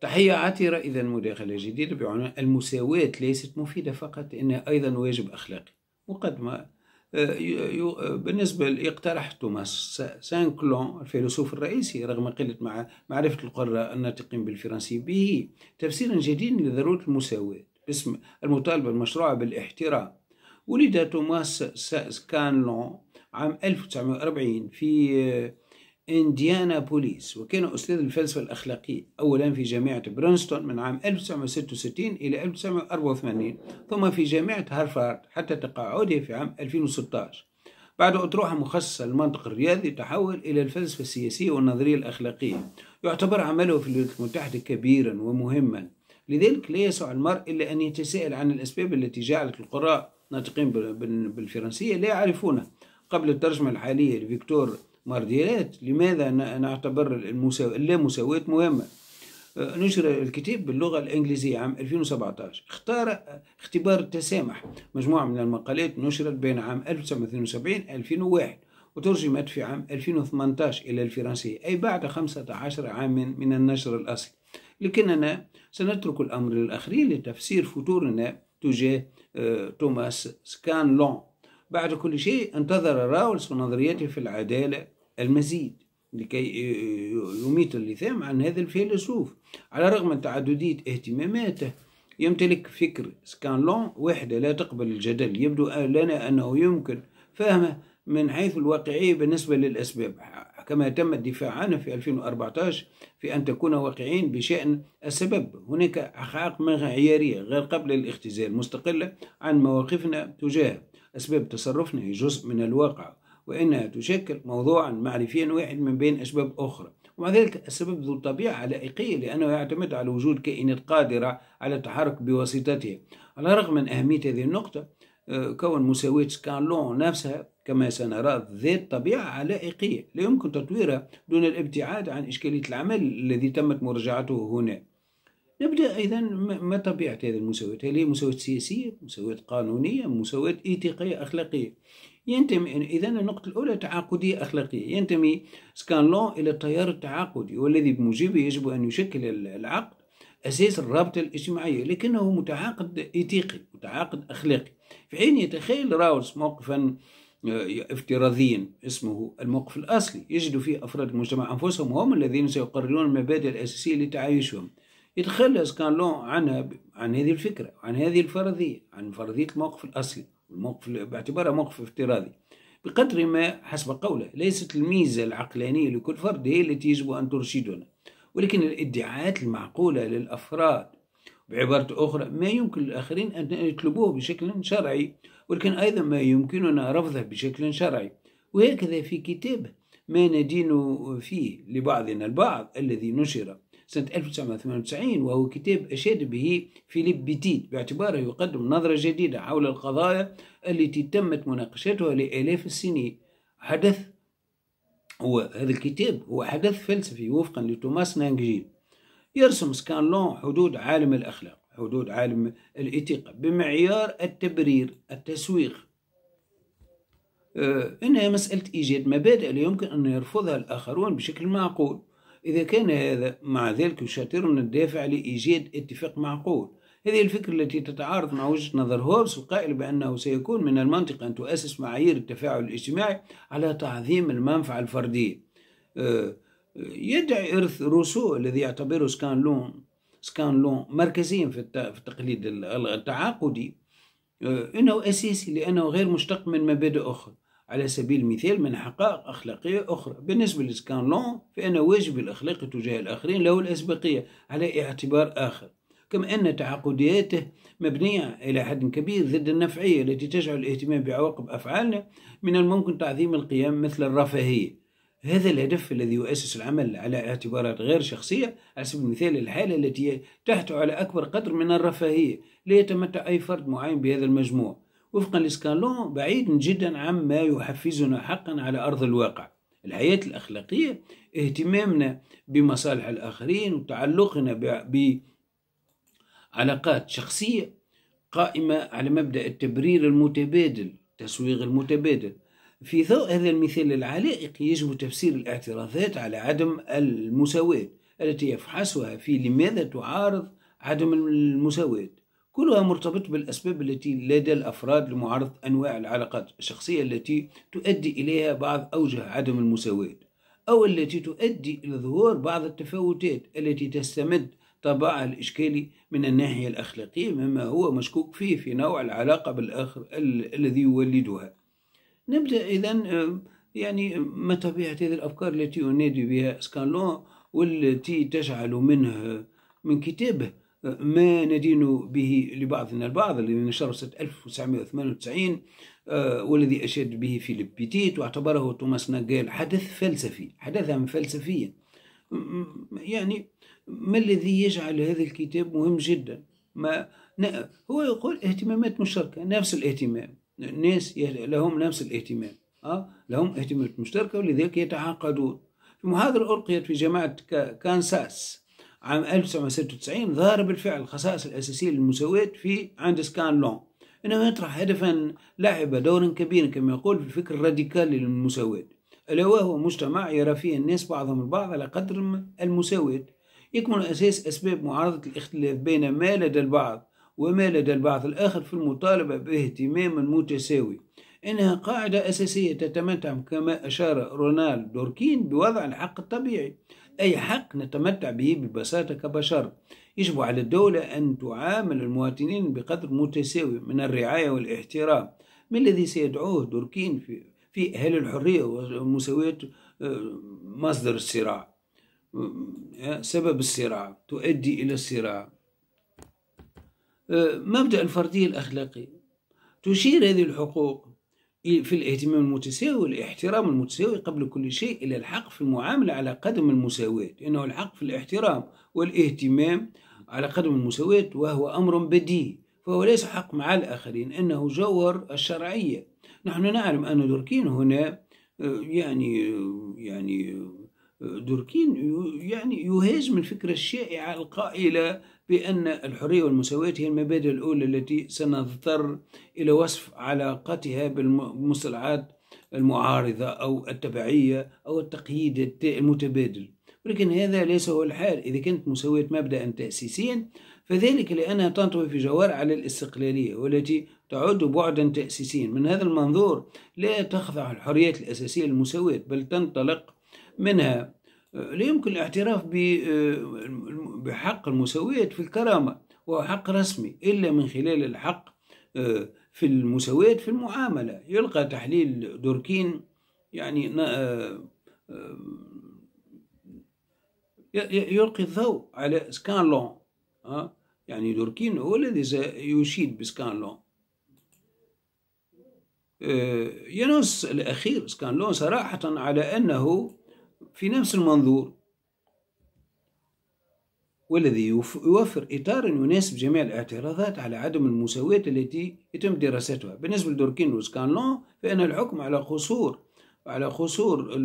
تحية عطرة إذا مداخلة جديدة بعنوان المساواة ليست مفيدة فقط إنها أيضا واجب أخلاقي مقدمة آه، بالنسبة يقترح توماس سان كلون الفيلسوف الرئيسي رغم قلة مع معرفة القراء الناطقين بالفرنسي به تفسيرا جديدا لضرورة المساواة باسم المطالبة المشروعة بالاحترام ولد توماس سان كلون عام 1940 في إنديانابوليس وكان أستاذ الفلسفة الأخلاقية أولا في جامعة برونستون من عام 1966 إلى 1984 ثم في جامعة هارفارد حتى تقاعده في عام 2016 بعد أطروحة مخصصة للمنطق الرياضي تحول إلى الفلسفة السياسية والنظرية الأخلاقية يعتبر عمله في الولايات المتحدة كبيرا ومهما لذلك لا يسع المرء إلا أن يتساءل عن الأسباب التي جعلت القراء ناطقين بالفرنسية لا يعرفونها قبل الترجمة الحالية لفيكتور مارديالات لماذا نعتبر اللامساواة مهمة أه، نشر الكتاب باللغة الإنجليزية عام 2017 اختار اختبار التسامح مجموعة من المقالات نشرت بين عام 1972-2001 وترجمت في عام 2018 إلى الفرنسية أي بعد 15 عام من النشر الأصلي لكننا سنترك الأمر للآخرين لتفسير فتورنا تجاه أه، توماس سكان لون بعد كل شيء انتظر راولز ونظريته في العدالة المزيد لكي يميت اللثام عن هذا الفيلسوف على الرغم من تعددية اهتماماته يمتلك فكر سكانلون وحدة لا تقبل الجدل يبدو لنا أنه يمكن فهمه من حيث الواقعية بالنسبة للأسباب كما تم الدفاع عنه في 2014 في أن تكون واقعين بشأن السبب هناك حقائق معيارية غير قابلة للاختزال مستقلة عن مواقفنا تجاهه أسباب تصرفنا هي جزء من الواقع وإنها تشكل موضوعا معرفيا واحد من بين أسباب أخرى ومع ذلك السبب ذو طبيعة لائقية لأنه يعتمد على وجود كائنات قادرة على التحرك بواسطتها على الرغم من أهمية هذه النقطة آه، كون مساواة سكانلون نفسها كما سنرى ذات طبيعة لائقية لا يمكن تطويرها دون الابتعاد عن إشكالية العمل الذي تمت مراجعته هنا نبدأ إذا ما طبيعة هذه المساواة هل هي مساواة سياسية مساواة قانونية مساواة إيتيقية أخلاقية ينتمي إذا النقطة الأولى تعاقدية أخلاقية ينتمي سكانلون إلى التيار التعاقدي والذي بموجبه يجب أن يشكل العقد أساس الرابطة الاجتماعية لكنه متعاقد إيتيقي متعاقد أخلاقي في حين يتخيل راولز موقفا آه، افتراضيا اسمه الموقف الأصلي يجد فيه أفراد المجتمع أنفسهم هم الذين سيقررون المبادئ الأساسية لتعايشهم يتخلص كان لون عن عن هذه الفكرة عن هذه الفرضية عن فرضية الموقف الأصلي الموقف باعتبارها موقف افتراضي بقدر ما حسب قوله ليست الميزة العقلانية لكل فرد هي التي يجب أن ترشدنا ولكن الادعاءات المعقولة للأفراد بعبارة أخرى ما يمكن للآخرين أن يطلبوه بشكل شرعي ولكن أيضا ما يمكننا رفضه بشكل شرعي وهكذا في كتابه ما ندين فيه لبعضنا البعض الذي نشر سنة 1998 وهو كتاب أشاد به فيليب بيتيت باعتباره يقدم نظرة جديدة حول القضايا التي تمت مناقشتها لآلاف السنين حدث هو هذا الكتاب هو حدث فلسفي وفقا لتوماس نانجين يرسم سكانلون حدود عالم الأخلاق حدود عالم الإتيقة بمعيار التبرير التسويق آه، إنها مسألة إيجاد مبادئ لا يمكن أن يرفضها الآخرون بشكل معقول إذا كان هذا مع ذلك يشاطرنا الدافع لإيجاد اتفاق معقول هذه الفكرة التي تتعارض مع وجهة نظر هوبس القائل بأنه سيكون من المنطق أن تؤسس معايير التفاعل الاجتماعي على تعظيم المنفعة الفردية أه، يدعي إرث روسو الذي يعتبره سكانلون سكانلون مركزيا في التقليد التعاقدي أه، انه اساسي لانه غير مشتق من مبادئ اخرى على سبيل المثال من حقائق أخلاقية أخرى بالنسبة لسكانلون فإن واجب الأخلاق تجاه الآخرين له الأسبقية على اعتبار آخر كما أن تعاقدياته مبنية إلى حد كبير ضد النفعية التي تجعل الاهتمام بعواقب أفعالنا من الممكن تعظيم القيم مثل الرفاهية هذا الهدف الذي يؤسس العمل على اعتبارات غير شخصية على سبيل المثال الحالة التي تحت على أكبر قدر من الرفاهية لا يتمتع أي فرد معين بهذا المجموع وفقا لسكالون بعيد جدا عما يحفزنا حقا على أرض الواقع الحياة الأخلاقية اهتمامنا بمصالح الآخرين وتعلقنا بعلاقات شخصية قائمة على مبدأ التبرير المتبادل التسويغ المتبادل في ضوء هذا المثال العلائق يجب تفسير الاعتراضات على عدم المساواة التي يفحصها في لماذا تعارض عدم المساواة كلها مرتبط بالأسباب التي لدى الأفراد لمعارضة أنواع العلاقات الشخصية التي تؤدي إليها بعض أوجه عدم المساواة أو التي تؤدي إلى ظهور بعض التفاوتات التي تستمد طبعها الإشكالي من الناحية الأخلاقية مما هو مشكوك فيه في نوع العلاقة بالآخر ال الذي يولدها نبدأ إذا يعني ما طبيعة هذه الأفكار التي ينادي بها سكانلون والتي تجعل منه من كتابه ما ندين به لبعضنا البعض الذي نشره سنة 1998 والذي أشاد به فيليب بيتيت واعتبره توماس ناجيل حدث فلسفي حدثا فلسفيا يعني ما الذي يجعل هذا الكتاب مهم جدا ما هو يقول اهتمامات مشتركة نفس الاهتمام الناس لهم نفس الاهتمام أه؟ لهم اهتمامات مشتركة ولذلك يتعاقدون في محاضرة ألقيت في جامعة كانساس عام 1996 ظهر بالفعل الخصائص الأساسية للمساواة في عند سكان لون إنه يطرح هدفا لعب دورا كبيرا كما يقول في الفكر الراديكالي للمساواة ألا وهو مجتمع يرى فيه الناس بعضهم البعض على قدر المساواة يكمن أساس أسباب معارضة الاختلاف بين ما لدى البعض وما لدى البعض الآخر في المطالبة باهتمام متساوي إنها قاعدة أساسية تتمتع كما أشار رونالد دوركين بوضع الحق الطبيعي أي حق نتمتع به ببساطة كبشر يجب على الدولة أن تعامل المواطنين بقدر متساوي من الرعاية والاحترام ما الذي سيدعوه دوركين في, في هل الحرية ومساواة آه، مصدر الصراع آه، آه، سبب الصراع تؤدي إلى الصراع مبدأ الفردية الأخلاقية تشير هذه الحقوق إيه، في الاهتمام المتساوي والاحترام المتساوي قبل كل شيء إلى الحق في المعاملة على قدم المساواة لأنه الحق في الاحترام والاهتمام على قدم المساواة وهو أمر بديهي فهو ليس حق مع الآخرين إنه جوهر الشرعية نحن نعلم أن دوركين هنا آه، يعني آه، يعني دوركين يعني يهاجم من فكرة الشائعة القائلة بأن الحرية والمساواة هي المبادئ الأولى التي سنضطر إلى وصف علاقتها بالمصطلحات المعارضة أو التبعية أو التقييد المتبادل ولكن هذا ليس هو الحال إذا كانت مساواة مبدأ تأسيسيا فذلك لأنها تنطوي في جوار على الاستقلالية والتي تعد بعدا تأسيسيا من هذا المنظور لا تخضع الحريات الأساسية للمساواة بل تنطلق منها أه، لا يمكن الاعتراف أه، بحق المساواة في الكرامة وهو حق رسمي إلا من خلال الحق أه، في المساواة في المعاملة يلقى تحليل دوركين يعني يلقي الضوء على سكانلون يعني دوركين هو الذي سيشيد بسكانلون ينص الأخير سكانلون صراحة على أنه في نفس المنظور والذي يوفر إطار يناسب جميع الاعتراضات على عدم المساواة التي يتم دراستها بالنسبة لدوركين وسكانلون فإن الحكم على قصور على قصور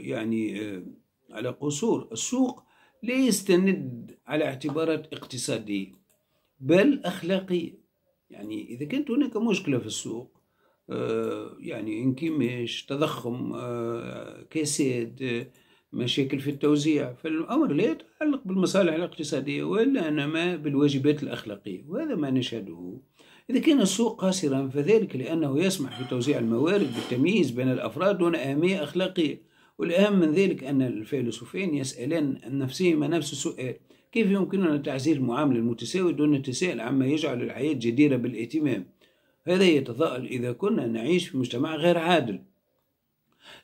يعني آه، على قصور السوق لا يستند على اعتبارات اقتصادية بل أخلاقية يعني إذا كانت هناك مشكلة في السوق آه، يعني انكماش تضخم آه، كساد آه، مشاكل في التوزيع فالأمر لا يتعلق بالمصالح الاقتصادية ولا إنما بالواجبات الأخلاقية وهذا ما نشهده إذا كان السوق قاصرا فذلك لأنه يسمح في توزيع الموارد بالتمييز بين الأفراد دون أهمية أخلاقية والأهم من ذلك أن الفيلسوفين يسألان نفسهما نفس السؤال كيف يمكننا تعزيز المعاملة المتساوية دون التساؤل عما يجعل الحياة جديرة بالاهتمام هذا يتضاءل إذا كنا نعيش في مجتمع غير عادل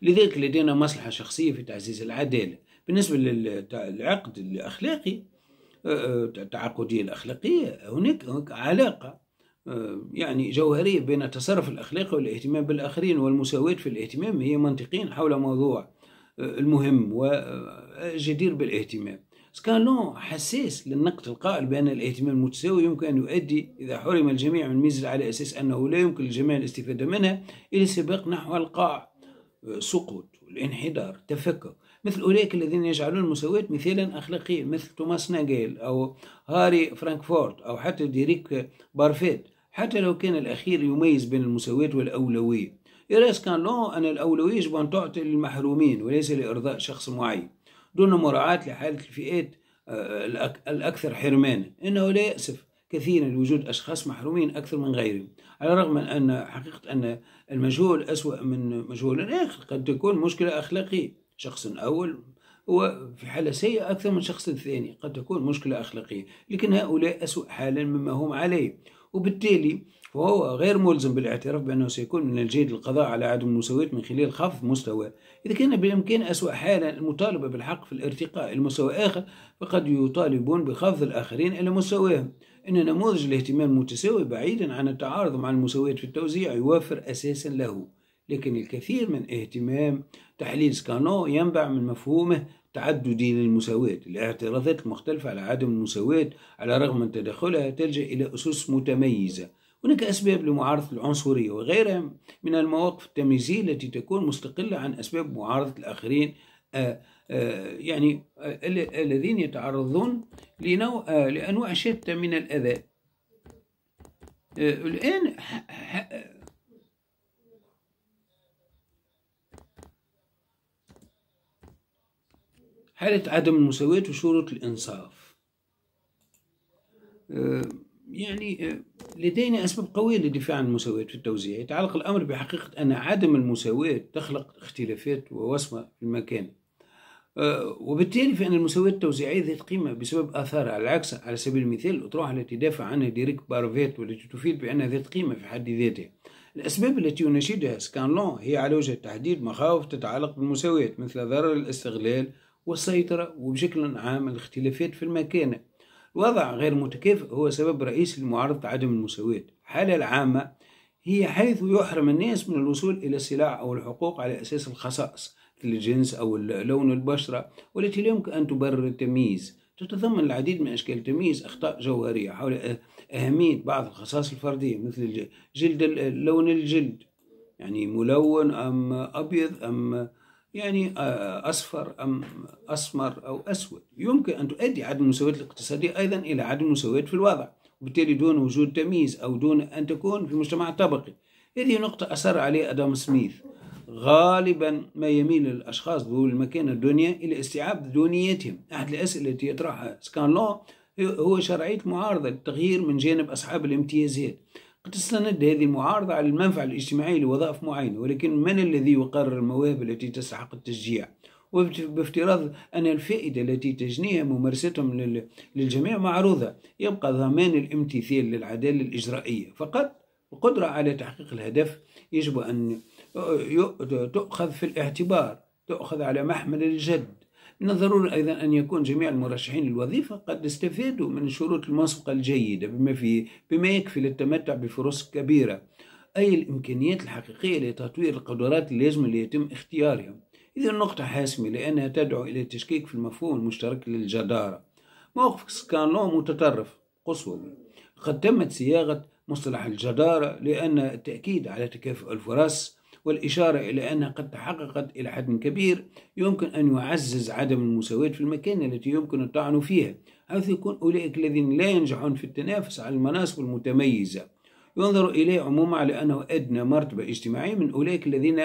لذلك لدينا مصلحة شخصية في تعزيز العدالة بالنسبة للعقد الأخلاقي آه، آه، التعاقدية الأخلاقية هناك علاقة آه، يعني جوهرية بين التصرف الأخلاقي والاهتمام بالآخرين والمساواة في الاهتمام هي منطقين حول موضوع المهم وجدير بالاهتمام سكانو حساس للنقد القائل بأن الاهتمام المتساوي يمكن أن يؤدي إذا حرم الجميع من ميزة على أساس أنه لا يمكن للجميع الاستفادة منها إلى سباق نحو القاع سقوط الانحدار تفكك مثل أولئك الذين يجعلون المساواة مثالا أخلاقيا مثل توماس ناجيل أو هاري فرانكفورت أو حتى ديريك بارفيت حتى لو كان الأخير يميز بين المساواة والأولوية يرى سكانلون أن الأولوية يجب أن تعطي للمحرومين وليس لإرضاء شخص معين دون مراعاة لحالة الفئات آه، الأكثر حرمانا إنه لا يأسف كثيرا لوجود أشخاص محرومين أكثر من غيرهم على الرغم من أن حقيقة أن المجهول أسوأ من مجهول آخر قد تكون مشكلة أخلاقية شخص أول هو في حالة سيئة أكثر من شخص ثاني قد تكون مشكلة أخلاقية لكن هؤلاء أسوأ حالا مما هم عليه وبالتالي وهو غير ملزم بالاعتراف بأنه سيكون من الجيد القضاء على عدم المساواة من خلال خفض مستوى إذا كان بالإمكان أسوأ حالا المطالبة بالحق في الارتقاء المستوى آخر فقد يطالبون بخفض الآخرين إلى مستواهم إن نموذج الاهتمام المتساوي بعيدا عن التعارض مع المساواة في التوزيع يوفر أساسا له لكن الكثير من اهتمام تحليل سكانو ينبع من مفهومه تعددي للمساواة الاعتراضات المختلفة على عدم المساواة على الرغم من تدخلها تلجأ إلى أسس متميزة هناك أسباب لمعارضة العنصرية وغيرها من المواقف التمييزية التي تكون مستقلة عن أسباب معارضة الآخرين آه، آه، يعني آه، الذين يتعرضون لنوع لأنواع شتى من الأذى الآن حالة عدم المساواة وشروط الإنصاف يعني آه، لدينا أسباب قوية للدفاع عن المساواة في التوزيع يتعلق الأمر بحقيقة أن عدم المساواة تخلق اختلافات ووصمة في المكان آه، وبالتالي فإن المساواة التوزيعية ذات قيمة بسبب آثارها على العكس على سبيل المثال الأطروحة التي دافع عنها ديريك بارفيت والتي تفيد بأنها ذات قيمة في حد ذاتها الأسباب التي يناشدها سكانلون هي على وجه التحديد مخاوف تتعلق بالمساواة مثل ضرر الاستغلال والسيطرة وبشكل عام الاختلافات في المكانة وضع غير متكافئ هو سبب رئيسي لمعارضة عدم المساواة الحالة العامة هي حيث يحرم الناس من الوصول إلى السلع أو الحقوق على أساس الخصائص مثل الجنس أو لون البشرة والتي لا يمكن أن تبرر التمييز تتضمن العديد من أشكال التمييز أخطاء جوهرية حول أه- أهمية بعض الخصائص الفردية مثل جلد لون الجلد يعني ملون أم أبيض أم يعني آه، أصفر أم أسمر أو أسود يمكن أن تؤدي عدم المساواة الاقتصادية أيضا إلى عدم المساواة في الوضع وبالتالي دون وجود تمييز أو دون أن تكون في مجتمع طبقي هذه نقطة أثر عليها أدام سميث غالبا ما يميل الأشخاص ذو المكانة الدنيا إلى استيعاب دونيتهم أحد الأسئلة التي يطرحها سكانلون هو شرعية المعارضة للتغيير من جانب أصحاب الامتيازات تستند هذه المعارضة على المنفعة الاجتماعية لوظائف معينة ولكن من الذي يقرر المواهب التي تستحق التشجيع وبافتراض أن الفائدة التي تجنيها ممارستهم للجميع معروضة يبقى ضمان الامتثال للعدالة الإجرائية فقط القدرة على تحقيق الهدف يجب أن تؤخذ في الاعتبار تؤخذ على محمل الجد من الضروري أيضا أن يكون جميع المرشحين للوظيفة قد استفادوا من الشروط المسبقة الجيدة بما, في بما يكفي للتمتع بفرص كبيرة أي الإمكانيات الحقيقية لتطوير القدرات اللازمة ليتم اختيارهم إذا نقطة حاسمة لأنها تدعو إلى التشكيك في المفهوم المشترك للجدارة موقف سكانلو متطرف قصوى قد تمت صياغة مصطلح الجدارة لأن التأكيد على تكافؤ الفرص والإشارة إلى أنها قد تحققت إلى حد كبير يمكن أن يعزز عدم المساواة في المكان التي يمكن الطعن فيها حيث يكون أولئك الذين لا ينجحون في التنافس على المناصب المتميزة ينظر إليه عموما على أنه أدنى مرتبة اجتماعية من أولئك الذين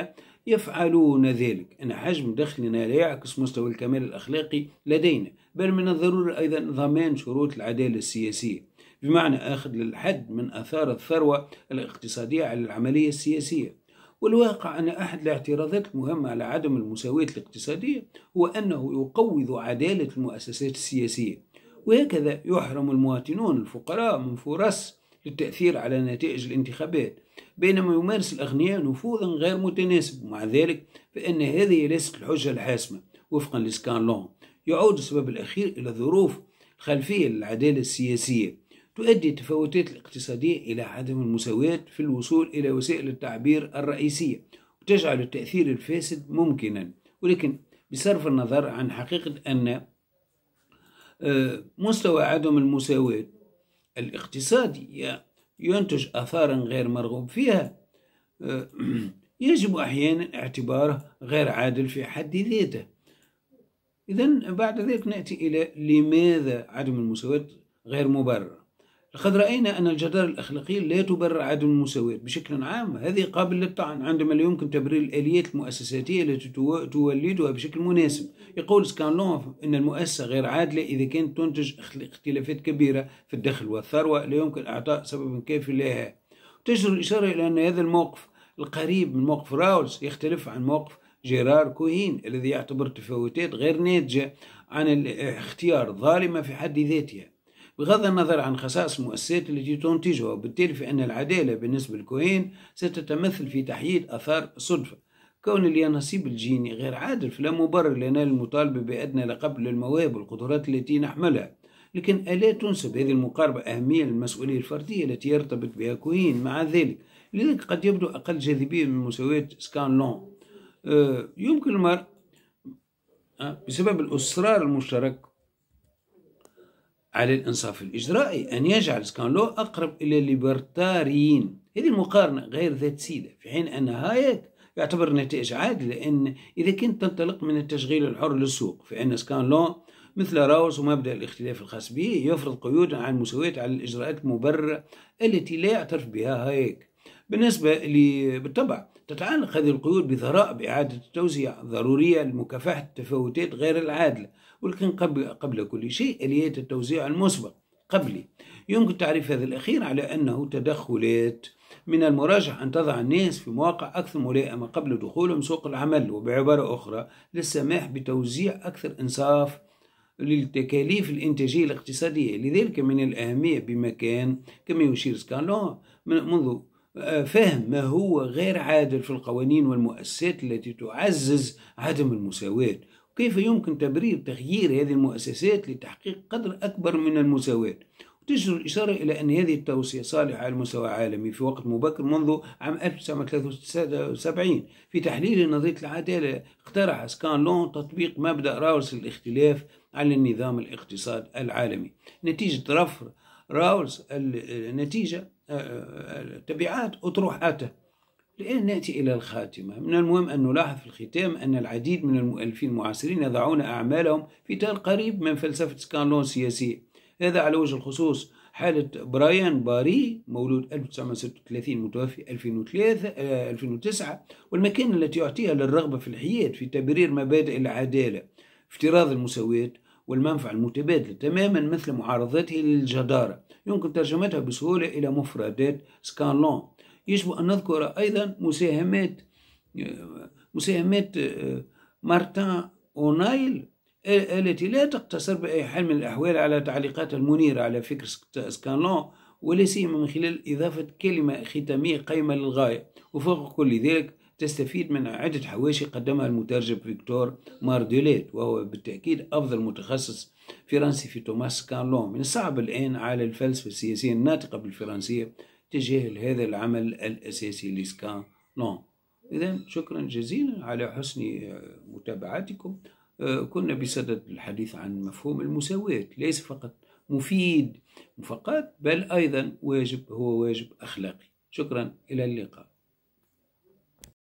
يفعلون ذلك أن حجم دخلنا لا يعكس مستوى الكمال الأخلاقي لدينا بل من الضروري أيضا ضمان شروط العدالة السياسية بمعنى آخر للحد من آثار الثروة الاقتصادية على العملية السياسية والواقع أن أحد الاعتراضات المهمة على عدم المساواة الاقتصادية هو أنه يقوض عدالة المؤسسات السياسية وهكذا يحرم المواطنون الفقراء من فرص للتأثير على نتائج الانتخابات بينما يمارس الأغنياء نفوذا غير متناسب ومع ذلك فإن هذه ليست الحجة الحاسمة وفقا لسكان لون يعود السبب الأخير إلى ظروف خلفية للعدالة السياسية تؤدي التفاوتات الاقتصادية إلى عدم المساواة في الوصول إلى وسائل التعبير الرئيسية وتجعل التأثير الفاسد ممكنا ولكن بصرف النظر عن حقيقة أن آه، مستوى عدم المساواة الاقتصادي ينتج آثارا غير مرغوب فيها آه، يجب أحيانا اعتباره غير عادل في حد ذاته إذا بعد ذلك نأتي إلى لماذا عدم المساواة غير مبرر لقد رأينا أن الجدار الأخلاقي لا تبرر عدم المساواة بشكل عام هذه قابل للطعن عندما لا يمكن تبرير الآليات المؤسساتية التي تولدها بشكل مناسب يقول سكانلون أن المؤسسة غير عادلة إذا كانت تنتج اختلافات كبيرة في الدخل والثروة لا يمكن إعطاء سبب كافي لها تجدر الإشارة إلى أن هذا الموقف القريب من موقف راولز يختلف عن موقف جيرار كوهين الذي يعتبر تفاوتات غير ناتجة عن الاختيار ظالمة في حد ذاتها بغض النظر عن خصائص المؤسسات التي تنتجها وبالتالي فإن العدالة بالنسبة للكوين ستتمثل في تحييد آثار الصدفة كون اليانصيب نصيب الجيني غير عادل فلا مبرر لنا المطالبة بأدنى لقب للمواهب والقدرات التي نحملها لكن ألا تنسب هذه المقاربة أهمية للمسؤولية الفردية التي يرتبط بها كوين مع ذلك لذلك قد يبدو أقل جاذبية من مساواة سكان لون آه، يمكن المرء آه، بسبب الإصرار المشترك على الإنصاف الإجرائي أن يجعل سكانلو أقرب إلى الليبرتاريين هذه المقارنة غير ذات سيدة في حين أن هايك يعتبر نتائج عادلة لأن إذا كنت تنطلق من التشغيل الحر للسوق فإن سكانلو مثل راوس ومبدأ الاختلاف الخاص به يفرض قيودا على المساواة على الإجراءات المبررة التي لا يعترف بها هايك بالنسبة بالطبع تتعلق هذه القيود بضرائب إعادة التوزيع ضرورية لمكافحة التفاوتات غير العادلة ولكن قبل, قبل كل شيء آليات التوزيع المسبق قبلي يمكن تعريف هذا الأخير على أنه تدخلات من المراجح أن تضع الناس في مواقع أكثر ملائمة قبل دخولهم سوق العمل وبعبارة أخرى للسماح بتوزيع أكثر إنصاف للتكاليف الإنتاجية الاقتصادية لذلك من الأهمية بمكان كما يشير سكالون منذ آه، فهم ما هو غير عادل في القوانين والمؤسسات التي تعزز عدم المساواة وكيف يمكن تبرير تغيير هذه المؤسسات لتحقيق قدر أكبر من المساواة تشير الإشارة إلى أن هذه التوصية صالحة على المستوى العالمي في وقت مبكر منذ عام 1973 في تحليل نظرية العدالة اقترح لون تطبيق مبدأ راولز الاختلاف على النظام الاقتصاد العالمي نتيجة رفض راولز النتيجة آه، التبعات أطروحاته لأن نأتي إلى الخاتمة من المهم أن نلاحظ في الختام أن العديد من المؤلفين المعاصرين يضعون أعمالهم في تال قريب من فلسفة سكانلون السياسية هذا على وجه الخصوص حالة برايان باري مولود 1936 متوفي 2003 2009 والمكانة التي يعطيها للرغبة في الحياة في تبرير مبادئ العدالة افتراض المساواة والمنفعة المتبادلة تماما مثل معارضته للجدارة يمكن ترجمتها بسهولة إلى مفردات سكانلون يجب أن نذكر أيضا مساهمات مساهمات آه، مارتان أونايل آه، التي لا تقتصر بأي حال من الأحوال على تعليقات المنيرة على فكر سكانلون ولا سيما من خلال إضافة كلمة ختامية قيمة للغاية وفوق كل ذلك تستفيد من عدة حواشي قدمها المترجم فيكتور مارديليت وهو بالتأكيد أفضل متخصص فرنسي في توماس كارلون من الصعب الآن على الفلسفة السياسية الناطقة بالفرنسية تجاهل هذا العمل الأساسي لسكارلون إذا شكرا جزيلا على حسن آه، متابعتكم آه، كنا بصدد الحديث عن مفهوم المساواة ليس فقط مفيد فقط بل أيضا واجب هو واجب أخلاقي شكرا إلى اللقاء